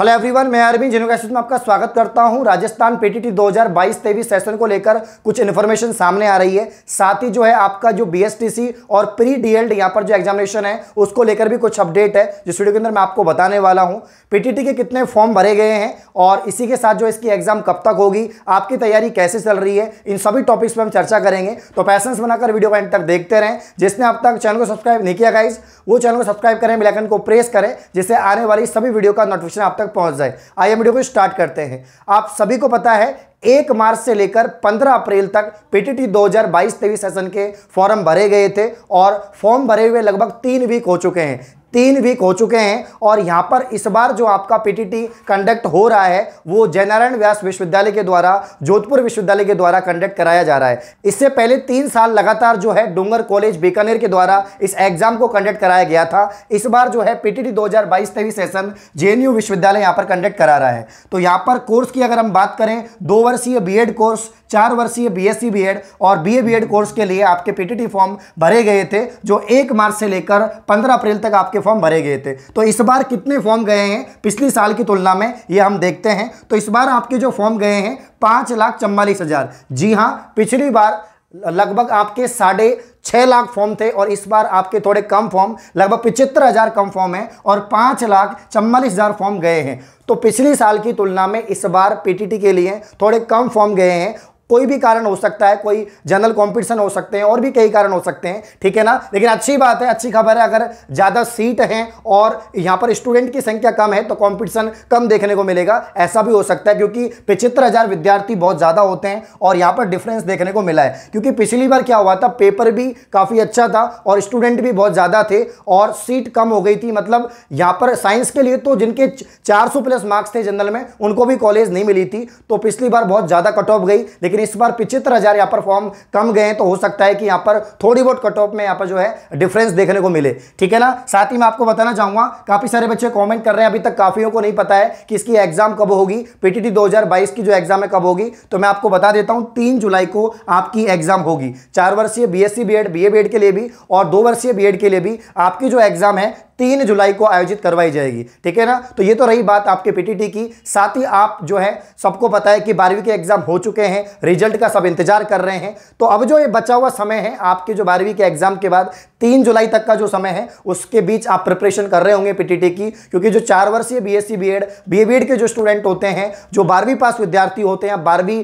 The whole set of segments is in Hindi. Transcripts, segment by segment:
हेलो एवरीवन मैं अरविंद जिनका में आपका स्वागत करता हूं राजस्थान पीटीटी 2022-23 सेशन को लेकर कुछ इन्फॉर्मेशन सामने आ रही है साथ ही जो है आपका जो बीएसटीसी और प्री डीएलड यहां पर जो एग्जामिनेशन है उसको लेकर भी कुछ अपडेट है जिस वीडियो के अंदर मैं आपको बताने वाला हूँ पी के कितने फॉर्म भरे गए हैं और इसी के साथ जो इसकी एग्जाम कब तक होगी आपकी तैयारी कैसे चल रही है इन सभी टॉपिक्स पर हम चर्चा करेंगे तो पैसेंस बनाकर वीडियो को एंड तक देखते रहें जिसने अब तक चैनल को सब्सक्राइब नहीं किया गाइज वो चैनल को सब्सक्राइब करें बिलाइकन को प्रेस करें जिससे आने वाली सभी वीडियो का नोटिफिकेशन आप तक तक पहुंच जाए आइए वीडियो को स्टार्ट करते हैं आप सभी को पता है एक मार्च से लेकर 15 अप्रैल तक पीटीटी 2022-23 सेशन के फॉर्म भरे गए थे और फॉर्म भरे हुए लगभग तीन वीक हो चुके हैं तीन वीक हो चुके हैं और यहाँ पर इस बार जो आपका पीटीटी कंडक्ट हो रहा है वो जयनारायण व्यास विश्वविद्यालय के द्वारा जोधपुर विश्वविद्यालय के द्वारा कंडक्ट कराया जा रहा है इससे पहले तीन साल लगातार जो है डूंगर कॉलेज बीकानेर के द्वारा इस एग्जाम को कंडक्ट कराया गया था इस बार जो है P T T session J विश्वविद्यालय यहाँ पर कंडक्ट करा रहा है तो यहाँ पर कोर्स की अगर हम बात करें दो वर्षीय बी कोर्स चार वर्षीय बीएससी बीएड और बीए बीएड कोर्स के लिए आपके पीटीटी फॉर्म भरे गए थे जो एक मार्च से लेकर पंद्रह अप्रैल तक आपके के फॉर्म भरे गए थे तो इस बार कितने फॉर्म गए हैं पिछले साल की तुलना में ये हम देखते हैं तो इस बार आपके जो फॉर्म गए हैं पाँच लाख चम्बालीस हज़ार जी हाँ पिछली बार लगभग आपके साढ़े छः लाख फॉर्म थे और इस बार आपके थोड़े कम फॉर्म लगभग पिचहत्तर हज़ार कम फॉर्म हैं और पाँच लाख चम्बालीस हज़ार फॉर्म गए हैं तो पिछले साल की तुलना में इस बार पीटीटी के लिए थोड़े कम फॉर्म गए हैं कोई भी कारण हो सकता है कोई जनरल कॉम्पिटिशन हो सकते हैं और भी कई कारण हो सकते हैं ठीक है ना लेकिन अच्छी बात है अच्छी खबर है अगर ज़्यादा सीट हैं और यहां पर स्टूडेंट की संख्या कम है तो कॉम्पिटिशन कम देखने को मिलेगा ऐसा भी हो सकता है क्योंकि पिछहत्तर विद्यार्थी बहुत ज़्यादा होते हैं और यहां पर डिफरेंस देखने को मिला है क्योंकि पिछली बार क्या हुआ था पेपर भी काफ़ी अच्छा था और स्टूडेंट भी बहुत ज़्यादा थे और सीट कम हो गई थी मतलब यहाँ पर साइंस के लिए तो जिनके चार प्लस मार्क्स थे जनरल में उनको भी कॉलेज नहीं मिली थी तो पिछली बार बहुत ज़्यादा कट ऑफ गई लेकिन लेकिन इस बार पिछहत्तर हज़ार यहाँ पर फॉर्म कम गए तो हो सकता है कि यहाँ पर थोड़ी बहुत कट ऑफ में यहाँ पर जो है डिफरेंस देखने को मिले ठीक है ना साथ ही मैं आपको बताना चाहूंगा काफ़ी सारे बच्चे कॉमेंट कर रहे हैं अभी तक काफ़ियों को नहीं पता है कि इसकी एग्ज़ाम कब होगी पीटीटी दो की जो एग्ज़ाम है कब होगी तो मैं आपको बता देता हूँ तीन जुलाई को आपकी एग्ज़ाम होगी चार वर्षीय बी एस सी के लिए भी और दो वर्षीय बी के लिए भी आपकी जो एग्ज़ाम है तीन जुलाई को आयोजित करवाई जाएगी ठीक है ना तो ये तो रही बात आपके पीटीटी की साथ ही आप जो है सबको पता है कि बारहवीं के एग्जाम हो चुके हैं रिजल्ट का सब इंतजार कर रहे हैं तो अब जो ये बचा हुआ समय है आपके जो बारहवीं के एग्जाम के बाद तीन जुलाई तक का जो समय है उसके बीच आप प्रिपरेशन कर रहे होंगे पीटीटी की क्योंकि जो चार वर्षीय बीएससी बीएड बीएबीएड के जो स्टूडेंट होते हैं जो बारहवीं पास विद्यार्थी होते हैं बारहवीं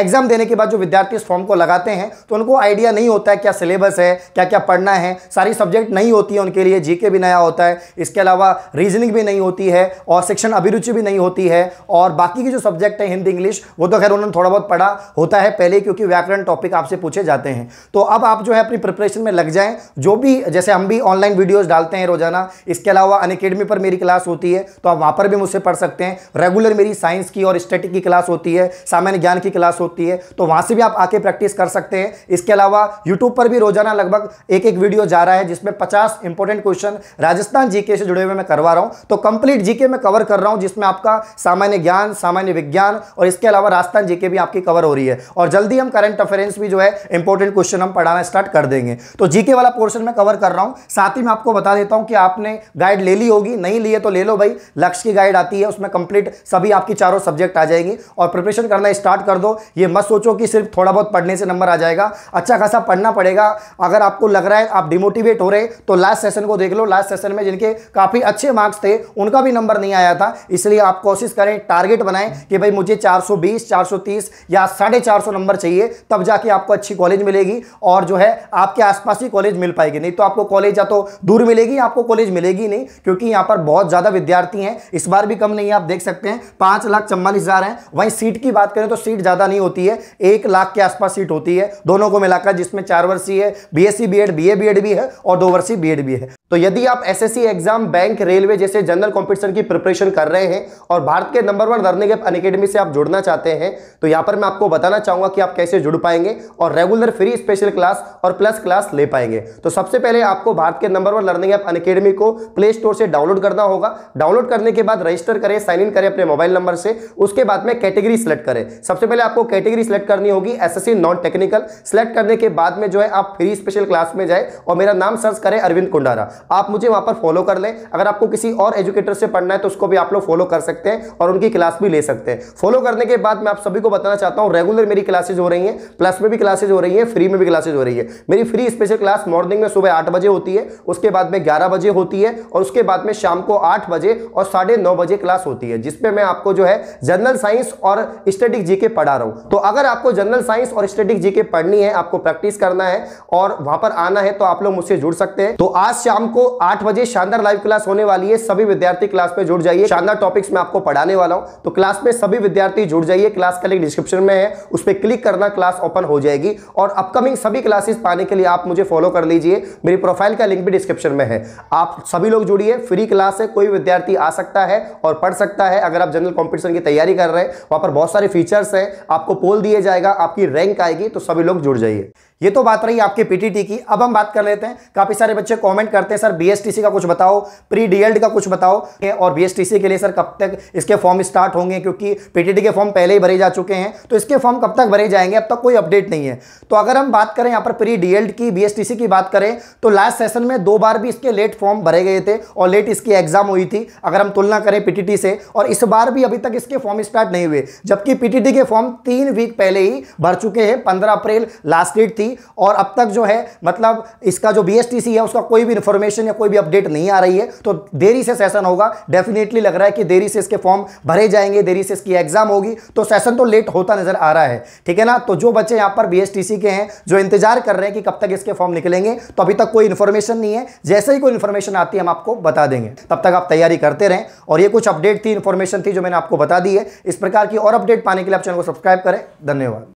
एग्जाम देने के बाद जो विद्यार्थी इस फॉर्म को लगाते हैं तो उनको आइडिया नहीं होता है क्या सिलेबस है क्या क्या पढ़ना है सारी सब्जेक्ट नहीं होती है उनके लिए जीके भी नया होता है इसके अलावा रीजनिंग भी नहीं होती है और शिक्षण अभिरुचि भी नहीं होती है और बाकी के जो सब्जेक्ट है हिंदी इंग्लिश वो तो खैर उन्होंने थोड़ा बहुत पढ़ा होता है पहले क्योंकि व्याकरण टॉपिक आपसे पूछे जाते हैं तो अब आप जो है अपनी प्रिपरेशन में लग जाए जो भी जैसे हम भी ऑनलाइन वीडियोस डालते हैं रोजाना इसके अलावा अनकेडमी पर मेरी क्लास होती है तो आप वहाँ पर भी मुझसे पढ़ सकते हैं रेगुलर मेरी साइंस की और स्टेटिक की क्लास होती है सामान्य ज्ञान की क्लास होती है तो वहाँ से भी आप आके प्रैक्टिस कर सकते हैं इसके अलावा यूट्यूब पर भी रोजाना लगभग एक एक वीडियो जा रहा है जिसमें पचास इंपॉर्टेंट क्वेश्चन राजस्थान जी से जुड़े हुए मैं करवा रहा हूँ तो कंप्लीट जीके में कवर कर रहा हूँ जिसमें आपका सामान्य ज्ञान सामान्य विज्ञान और इसके अलावा राजस्थान जीके भी आपकी कवर हो रही है और जल्दी हम करंट अफेयरेंस भी जो है इंपॉर्टेंट क्वेश्चन हम पढ़ाना स्टार्ट कर देंगे तो जीके वाला पोर्शन मैं कवर कर रहा हूँ साथ ही मैं आपको बता देता हूँ कि आपने गाइड ले ली होगी नहीं लिए तो ले लो भाई लक्ष्य की गाइड आती है उसमें कंप्लीट सभी आपकी चारों सब्जेक्ट आ जाएगी और प्रिपरेशन करना स्टार्ट कर दो ये मत सोचो कि सिर्फ थोड़ा बहुत पढ़ने से नंबर आ जाएगा अच्छा खासा पढ़ना पड़ेगा अगर आपको लग रहा है आप डिमोटिवेट हो रहे तो लास्ट सेशन को देख लो लास्ट सेशन में जिनके काफ़ी अच्छे मार्क्स थे उनका भी नंबर नहीं आया था इसलिए आप कोशिश करें टारगेट बनाएं कि भाई मुझे 420, 430 या साढ़े नंबर चाहिए तब जाके आपको अच्छी कॉलेज मिलेगी और जो है आपके आसपास ही कॉलेज मिल पाएगी जाएगी नहीं तो आपको कॉलेज या तो दूर मिलेगी आपको कॉलेज मिलेगी नहीं क्योंकि यहाँ पर बहुत ज़्यादा विद्यार्थी हैं इस बार भी कम नहीं है आप देख सकते हैं पाँच लाख चम्बालीस हज़ार हैं वहीं सीट की बात करें तो सीट ज़्यादा नहीं होती है एक लाख के आसपास सीट होती है दोनों को मिलाकर जिसमें चार वर्षीय है बीएससी बीएड बीए बीएड भी है और दो वर्षीय बीएड भी है तो यदि आप एसएससी एग्जाम बैंक रेलवे जैसे जनरल कॉम्पिटिशन की प्रिपरेशन कर रहे हैं और भारत के number one learning app Unacademy से आप जुड़ना चाहते हैं तो यहाँ पर मैं आपको बताना चाहूंगा कि आप कैसे जुड़ पाएंगे और रेगुलर फ्री स्पेशल क्लास और प्लस क्लास ले पाएंगे तो सबसे सबसे पहले आपको भारत के number one learning app Unacademy को प्ले स्टोर से डाउनलोड करना होगा डाउनलोड करने के बाद रजिस्टर करें साइन इन करें अपने मोबाइल नंबर से उसके बाद में कैटेगरी सेलेक्ट करें सबसे पहले आपको कैटेगरी सेलेक्ट करनी होगी एसएससी नॉन टेक्निकल सेलेक्ट करने के बाद में जो है आप फ्री स्पेशल क्लास में जाए और मेरा नाम सर्च करें अरविंद कुंडारा आप मुझे वहां पर फॉलो कर लें अगर आपको किसी और एजुकेटर से पढ़ना है तो उसको भी आप लोग फॉलो कर सकते हैं और उनकी क्लास भी ले सकते हैं फॉलो करने के बाद मैं आप सभी को बताना चाहता हूँ रेगुलर मेरी क्लासेज हो रही है प्लस में भी क्लासेज हो रही है फ्री में भी क्लासेज हो रही है मेरी फ्री स्पेशल क्लास मॉर्निंग में सुबह आठ बजे होती है उसके बाद में ग्यारह बजे होती है और उसके बाद में शाम को आठ बजे और साढ़े नौ बजे क्लास होती है जिसमें मैं आपको जो है जनरल साइंस और स्टेटिक जीके पढ़ा रहा हूं तो अगर आपको जनरल साइंस और स्टेटिक जीके पढ़नी है आपको प्रैक्टिस करना है और वहां पर आना है तो आप लोग मुझसे जुड़ सकते हैं तो आज शाम को आठ बजे शानदार लाइव क्लास होने वाली है सभी विद्यार्थी क्लास में जुड़ जाइए शानदार टॉपिक्स में आपको पढ़ाने वाला हूँ तो क्लास में सभी विद्यार्थी जुड़ जाइए क्लास का लिंक डिस्क्रिप्शन में है उस पर क्लिक करना क्लास ओपन हो जाएगी और अपकमिंग सभी क्लासेस पाने के लिए आप मुझे फॉलो कर लीजिए मेरी प्रोफाइल का लिंक भी डिस्क्रिप्शन में है आप सभी लोग जुड़िए फ्री क्लास है कोई विद्यार्थी आ सकता है और पढ़ सकता है अगर आप जनरल कॉम्पिटिशन की तैयारी कर रहे हैं वहां पर बहुत सारे फीचर्स हैं आपको पोल दिया जाएगा आपकी रैंक आएगी तो सभी लोग जुड़ जाइए ये तो बात रही आपके पीटीटी की अब हम बात कर लेते हैं काफ़ी सारे बच्चे कमेंट करते हैं सर बीएसटीसी का कुछ बताओ प्री डीएलड का कुछ बताओ और बीएसटीसी के लिए सर कब तक इसके फॉर्म स्टार्ट होंगे क्योंकि पीटीटी के फॉर्म पहले ही भरे जा चुके हैं तो इसके फॉर्म कब तक भरे जाएंगे अब तक कोई अपडेट नहीं है तो अगर हम बात करें यहाँ पर प्री डीएलड की बी की बात करें तो लास्ट सेशन में दो बार भी इसके लेट फॉर्म भरे गए थे और लेट इसकी एग्जाम हुई थी अगर हम तुलना करें पीटीटी से और इस बार भी अभी तक इसके फॉर्म स्टार्ट नहीं हुए जबकि पीटीटी के फॉर्म तीन वीक पहले ही भर चुके हैं पंद्रह अप्रैल लास्ट डेट थी थी और अब तक जो है मतलब इसका जो बी है उसका कोई भी इंफॉर्मेशन या कोई भी अपडेट नहीं आ रही है तो देरी से सेशन होगा डेफिनेटली लग रहा है कि देरी से इसके फॉर्म भरे जाएंगे देरी से इसकी एग्जाम होगी तो सेशन तो लेट होता नजर आ रहा है ठीक है ना तो जो बच्चे यहाँ पर बी के हैं जो इंतजार कर रहे हैं कि कब तक इसके फॉर्म निकलेंगे तो अभी तक कोई इन्फॉर्मेशन नहीं है जैसे ही कोई इन्फॉर्मेशन आती है हम आपको बता देंगे तब तक आप तैयारी करते रहें और ये कुछ अपडेट थी इन्फॉर्मेशन थी जो मैंने आपको बता दी है इस प्रकार की और अपडेट पाने के लिए आप चैनल को सब्सक्राइब करें धन्यवाद